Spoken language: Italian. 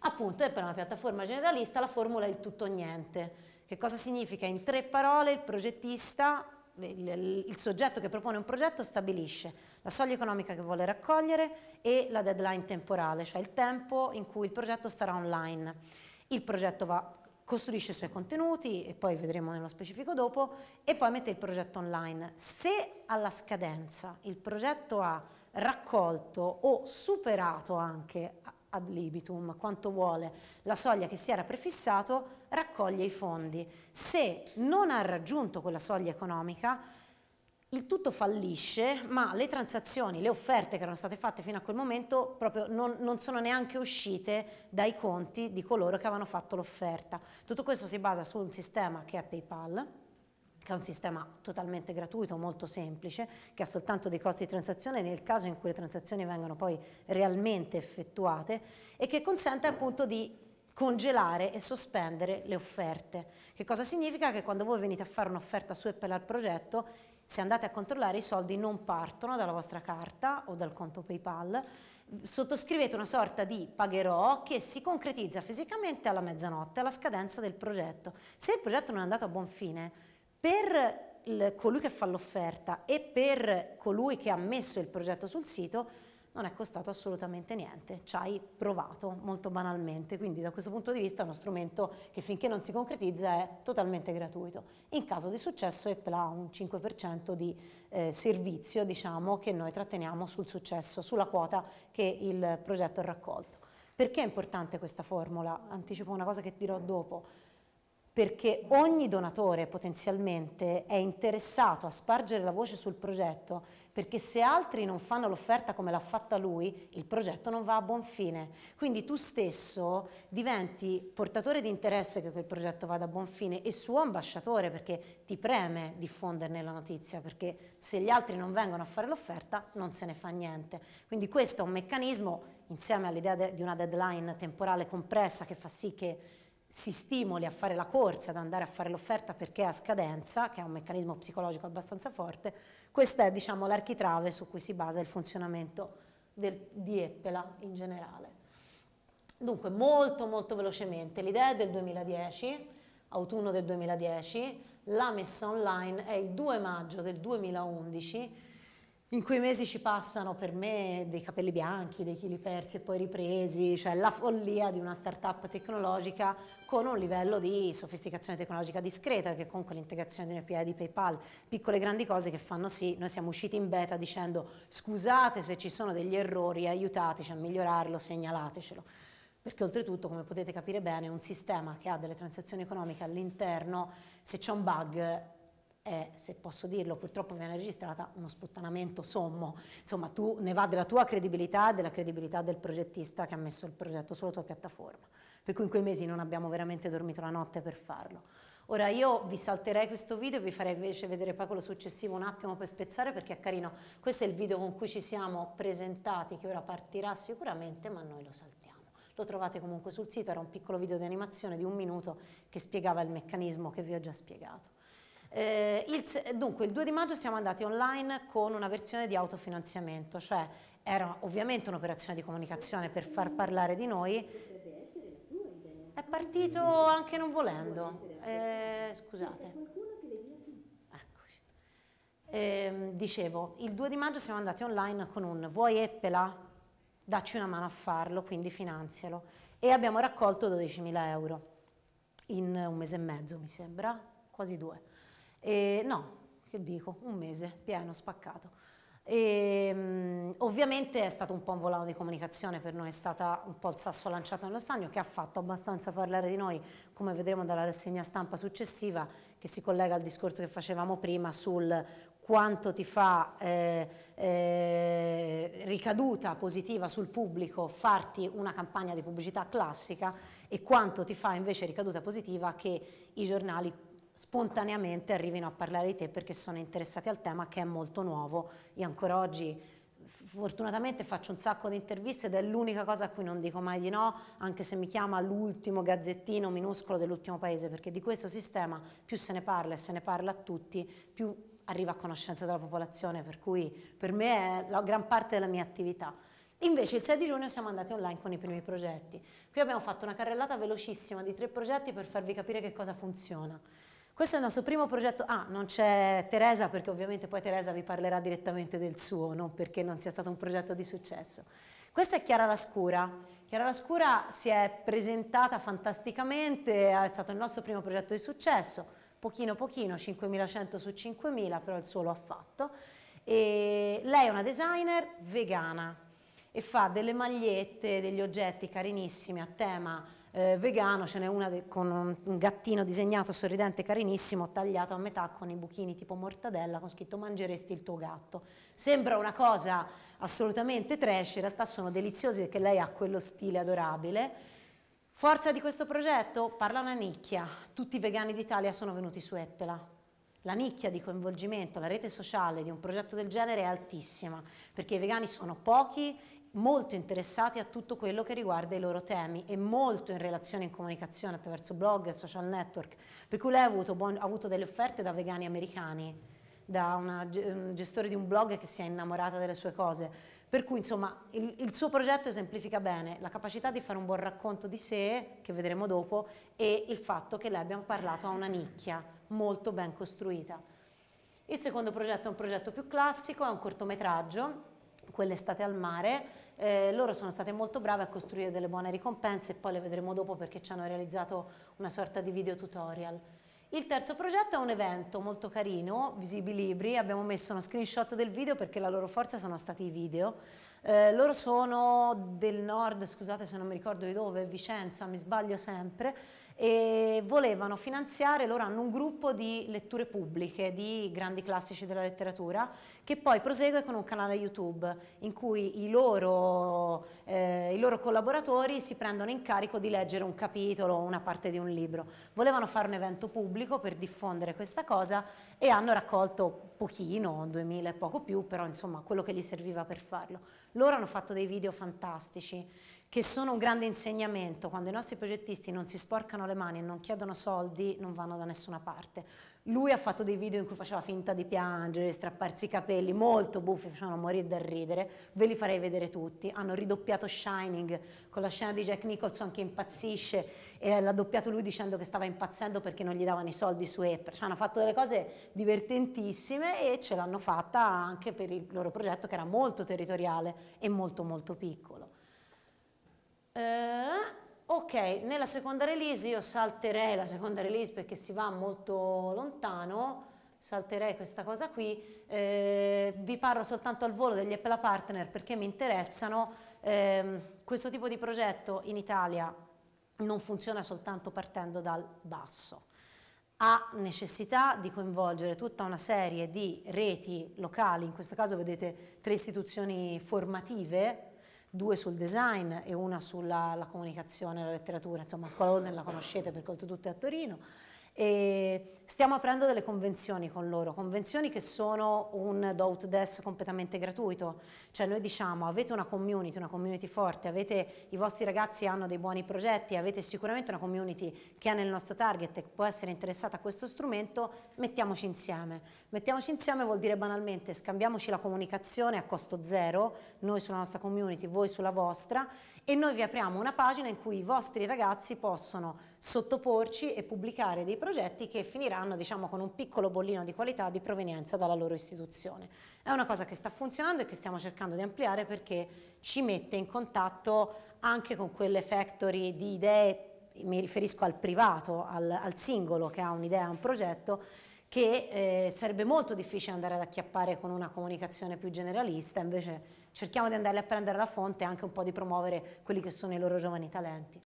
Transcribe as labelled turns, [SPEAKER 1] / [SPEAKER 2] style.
[SPEAKER 1] appunto è per una piattaforma generalista la formula il tutto o niente. Che cosa significa? In tre parole il progettista, il, il soggetto che propone un progetto stabilisce la soglia economica che vuole raccogliere e la deadline temporale, cioè il tempo in cui il progetto starà online. Il progetto va costruisce i suoi contenuti e poi vedremo nello specifico dopo e poi mette il progetto online. Se alla scadenza il progetto ha raccolto o superato anche ad libitum, quanto vuole, la soglia che si era prefissato, raccoglie i fondi. Se non ha raggiunto quella soglia economica, il tutto fallisce, ma le transazioni, le offerte che erano state fatte fino a quel momento proprio non, non sono neanche uscite dai conti di coloro che avevano fatto l'offerta. Tutto questo si basa su un sistema che è PayPal, che è un sistema totalmente gratuito, molto semplice, che ha soltanto dei costi di transazione nel caso in cui le transazioni vengano poi realmente effettuate e che consente appunto di congelare e sospendere le offerte. Che cosa significa? Che quando voi venite a fare un'offerta su e al progetto, se andate a controllare i soldi non partono dalla vostra carta o dal conto PayPal, sottoscrivete una sorta di pagherò che si concretizza fisicamente alla mezzanotte, alla scadenza del progetto. Se il progetto non è andato a buon fine, per colui che fa l'offerta e per colui che ha messo il progetto sul sito non è costato assolutamente niente, ci hai provato molto banalmente, quindi da questo punto di vista è uno strumento che finché non si concretizza è totalmente gratuito. In caso di successo Apple ha un 5% di eh, servizio diciamo, che noi tratteniamo sul successo, sulla quota che il progetto ha raccolto. Perché è importante questa formula? Anticipo una cosa che dirò dopo perché ogni donatore potenzialmente è interessato a spargere la voce sul progetto perché se altri non fanno l'offerta come l'ha fatta lui, il progetto non va a buon fine. Quindi tu stesso diventi portatore di interesse che quel progetto vada a buon fine e suo ambasciatore perché ti preme diffonderne la notizia, perché se gli altri non vengono a fare l'offerta non se ne fa niente. Quindi questo è un meccanismo insieme all'idea di una deadline temporale compressa che fa sì che si stimoli a fare la corsa, ad andare a fare l'offerta perché è a scadenza, che è un meccanismo psicologico abbastanza forte, questa è diciamo, l'architrave su cui si basa il funzionamento del, di Eppela in generale. Dunque, molto molto velocemente, l'idea è del 2010, autunno del 2010, la messa online è il 2 maggio del 2011, in quei mesi ci passano per me dei capelli bianchi, dei chili persi e poi ripresi, cioè la follia di una startup tecnologica con un livello di sofisticazione tecnologica discreta, che è comunque l'integrazione di un'API di PayPal, piccole e grandi cose che fanno sì, noi siamo usciti in beta dicendo scusate se ci sono degli errori, aiutateci a migliorarlo, segnalatecelo. Perché oltretutto, come potete capire bene, un sistema che ha delle transazioni economiche all'interno, se c'è un bug è, se posso dirlo, purtroppo viene registrata uno sputtanamento sommo. Insomma, tu ne va della tua credibilità e della credibilità del progettista che ha messo il progetto sulla tua piattaforma. Per cui in quei mesi non abbiamo veramente dormito la notte per farlo. Ora io vi salterei questo video e vi farei invece vedere poi quello successivo un attimo per spezzare perché è carino. Questo è il video con cui ci siamo presentati che ora partirà sicuramente ma noi lo saltiamo. Lo trovate comunque sul sito, era un piccolo video di animazione di un minuto che spiegava il meccanismo che vi ho già spiegato. Eh, il, dunque, il 2 di maggio siamo andati online con una versione di autofinanziamento, cioè era ovviamente un'operazione di comunicazione per far parlare di noi. È partito anche non volendo. Eh, scusate. Eh, dicevo, il 2 di maggio siamo andati online con un vuoi eppela? Dacci una mano a farlo, quindi finanzialo. E abbiamo raccolto 12.000 euro in un mese e mezzo, mi sembra, quasi due. E, no, che dico, un mese pieno, spaccato. E, ehm, ovviamente è stato un po' un volano di comunicazione per noi, è stata un po' il sasso lanciato nello stagno che ha fatto abbastanza parlare di noi, come vedremo dalla rassegna stampa successiva, che si collega al discorso che facevamo prima sul quanto ti fa eh, eh, ricaduta positiva sul pubblico farti una campagna di pubblicità classica e quanto ti fa invece ricaduta positiva che i giornali spontaneamente arrivino a parlare di te perché sono interessati al tema che è molto nuovo. Io ancora oggi fortunatamente faccio un sacco di interviste ed è l'unica cosa a cui non dico mai di no, anche se mi chiama l'ultimo gazzettino minuscolo dell'ultimo paese, perché di questo sistema più se ne parla e se ne parla a tutti, più arriva a conoscenza della popolazione, per cui per me è la gran parte della mia attività. Invece il 6 di giugno siamo andati online con i primi progetti. Qui abbiamo fatto una carrellata velocissima di tre progetti per farvi capire che cosa funziona. Questo è il nostro primo progetto. Ah, non c'è Teresa perché ovviamente poi Teresa vi parlerà direttamente del suo, non perché non sia stato un progetto di successo. Questa è Chiara Lascura. Chiara Lascura si è presentata fantasticamente, è stato il nostro primo progetto di successo, pochino pochino, 5100 su 5000, però il suo lo ha fatto. E lei è una designer vegana, e fa delle magliette, degli oggetti carinissimi a tema eh, vegano, ce n'è una con un gattino disegnato sorridente carinissimo, tagliato a metà con i buchini tipo mortadella con scritto mangeresti il tuo gatto. Sembra una cosa assolutamente trash, in realtà sono deliziosi perché lei ha quello stile adorabile. Forza di questo progetto? Parla una nicchia. Tutti i vegani d'Italia sono venuti su Eppela. La nicchia di coinvolgimento, la rete sociale di un progetto del genere è altissima, perché i vegani sono pochi molto interessati a tutto quello che riguarda i loro temi e molto in relazione e in comunicazione attraverso blog e social network. Per cui lei ha avuto, buon, ha avuto delle offerte da vegani americani, da una, un gestore di un blog che si è innamorata delle sue cose. Per cui insomma il, il suo progetto esemplifica bene la capacità di fare un buon racconto di sé, che vedremo dopo, e il fatto che lei abbia parlato a una nicchia molto ben costruita. Il secondo progetto è un progetto più classico, è un cortometraggio quell'estate al mare. Eh, loro sono state molto brave a costruire delle buone ricompense e poi le vedremo dopo perché ci hanno realizzato una sorta di video tutorial. Il terzo progetto è un evento molto carino, Visibilibri, abbiamo messo uno screenshot del video perché la loro forza sono stati i video. Eh, loro sono del nord, scusate se non mi ricordo di dove, Vicenza, mi sbaglio sempre, e volevano finanziare, loro hanno un gruppo di letture pubbliche di grandi classici della letteratura che poi prosegue con un canale YouTube in cui i loro, eh, i loro collaboratori si prendono in carico di leggere un capitolo o una parte di un libro. Volevano fare un evento pubblico per diffondere questa cosa e hanno raccolto pochino, 2000 e poco più, però insomma quello che gli serviva per farlo. Loro hanno fatto dei video fantastici che sono un grande insegnamento. Quando i nostri progettisti non si sporcano le mani e non chiedono soldi, non vanno da nessuna parte. Lui ha fatto dei video in cui faceva finta di piangere, strapparsi i capelli, molto buffi, facevano morire dal ridere. Ve li farei vedere tutti. Hanno ridoppiato Shining con la scena di Jack Nicholson che impazzisce e l'ha doppiato lui dicendo che stava impazzendo perché non gli davano i soldi su Apple. Cioè, hanno fatto delle cose divertentissime e ce l'hanno fatta anche per il loro progetto che era molto territoriale e molto molto piccolo. Eh, ok, nella seconda release io salterei la seconda release perché si va molto lontano, salterei questa cosa qui, eh, vi parlo soltanto al volo degli Apple Partner perché mi interessano, eh, questo tipo di progetto in Italia non funziona soltanto partendo dal basso, ha necessità di coinvolgere tutta una serie di reti locali, in questo caso vedete tre istituzioni formative, due sul design e una sulla comunicazione e la letteratura, insomma a scuola Olden la conoscete perché oltretutto è a Torino e stiamo aprendo delle convenzioni con loro, convenzioni che sono un do-out desk completamente gratuito, cioè noi diciamo avete una community, una community forte, avete, i vostri ragazzi hanno dei buoni progetti, avete sicuramente una community che è nel nostro target e può essere interessata a questo strumento, mettiamoci insieme. Mettiamoci insieme vuol dire banalmente scambiamoci la comunicazione a costo zero, noi sulla nostra community, voi sulla vostra e noi vi apriamo una pagina in cui i vostri ragazzi possono sottoporci e pubblicare dei progetti progetti che finiranno diciamo, con un piccolo bollino di qualità di provenienza dalla loro istituzione. È una cosa che sta funzionando e che stiamo cercando di ampliare perché ci mette in contatto anche con quelle factory di idee, mi riferisco al privato, al, al singolo che ha un'idea, un progetto, che eh, sarebbe molto difficile andare ad acchiappare con una comunicazione più generalista, invece cerchiamo di andare a prendere la fonte e anche un po' di promuovere quelli che sono i loro giovani talenti.